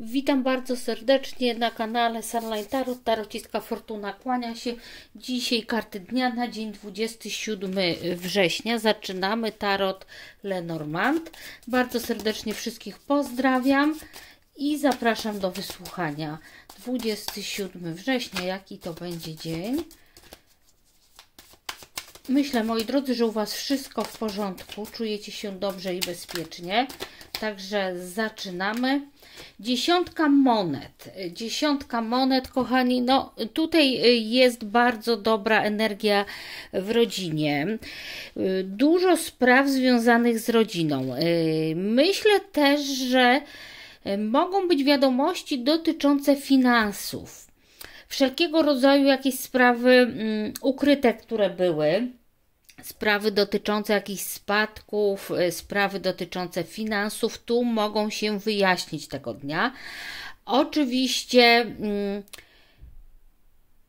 Witam bardzo serdecznie na kanale Sunlight Tarot, Tarociska Fortuna kłania się. Dzisiaj karty dnia na dzień 27 września. Zaczynamy Tarot Lenormand. Bardzo serdecznie wszystkich pozdrawiam i zapraszam do wysłuchania. 27 września, jaki to będzie dzień? Myślę, moi drodzy, że u Was wszystko w porządku, czujecie się dobrze i bezpiecznie. Także zaczynamy. Dziesiątka monet. Dziesiątka monet, kochani, no tutaj y, jest bardzo dobra energia w rodzinie. Y, dużo spraw związanych z rodziną. Y, myślę też, że mogą być wiadomości dotyczące finansów. Wszelkiego rodzaju jakieś sprawy mm, ukryte, które były sprawy dotyczące jakichś spadków, y, sprawy dotyczące finansów, tu mogą się wyjaśnić tego dnia. Oczywiście mm,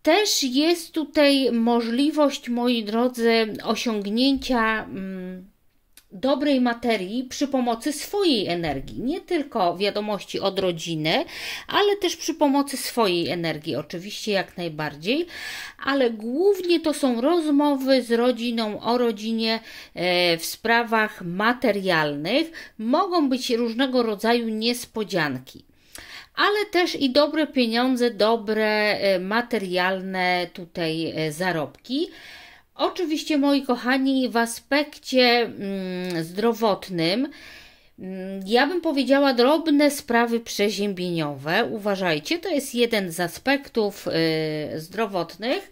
też jest tutaj możliwość, moi drodzy, osiągnięcia mm, dobrej materii przy pomocy swojej energii, nie tylko wiadomości od rodziny, ale też przy pomocy swojej energii, oczywiście jak najbardziej, ale głównie to są rozmowy z rodziną o rodzinie e, w sprawach materialnych. Mogą być różnego rodzaju niespodzianki ale też i dobre pieniądze, dobre e, materialne tutaj e, zarobki. Oczywiście, moi kochani, w aspekcie mm, zdrowotnym mm, ja bym powiedziała drobne sprawy przeziębieniowe. Uważajcie, to jest jeden z aspektów y, zdrowotnych.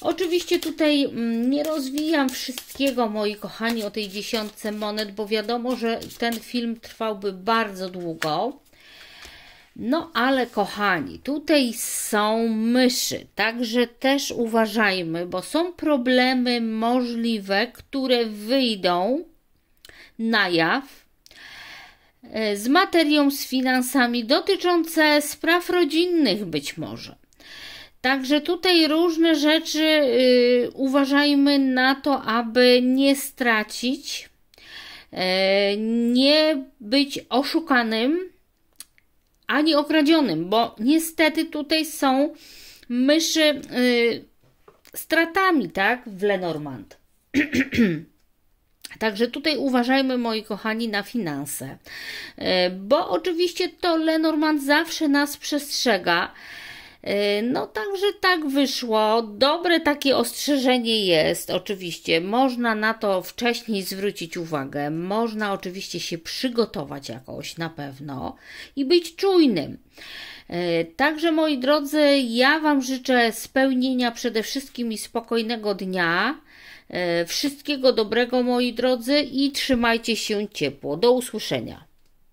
Oczywiście tutaj mm, nie rozwijam wszystkiego, moi kochani, o tej dziesiątce monet, bo wiadomo, że ten film trwałby bardzo długo. No ale kochani, tutaj są myszy, także też uważajmy, bo są problemy możliwe, które wyjdą na jaw e, z materią, z finansami dotyczące spraw rodzinnych być może. Także tutaj różne rzeczy yy, uważajmy na to, aby nie stracić, yy, nie być oszukanym ani okradzionym, bo niestety tutaj są myszy yy, stratami, tak, w Lenormand. Także tutaj uważajmy, moi kochani, na finanse, y, bo oczywiście to Lenormand zawsze nas przestrzega, Y, no także tak wyszło. Dobre takie ostrzeżenie jest, oczywiście. Można na to wcześniej zwrócić uwagę. Można oczywiście się przygotować jakoś na pewno i być czujnym. Y, także moi drodzy, ja Wam życzę spełnienia przede wszystkim i spokojnego dnia. Y, wszystkiego dobrego moi drodzy i trzymajcie się ciepło. Do usłyszenia.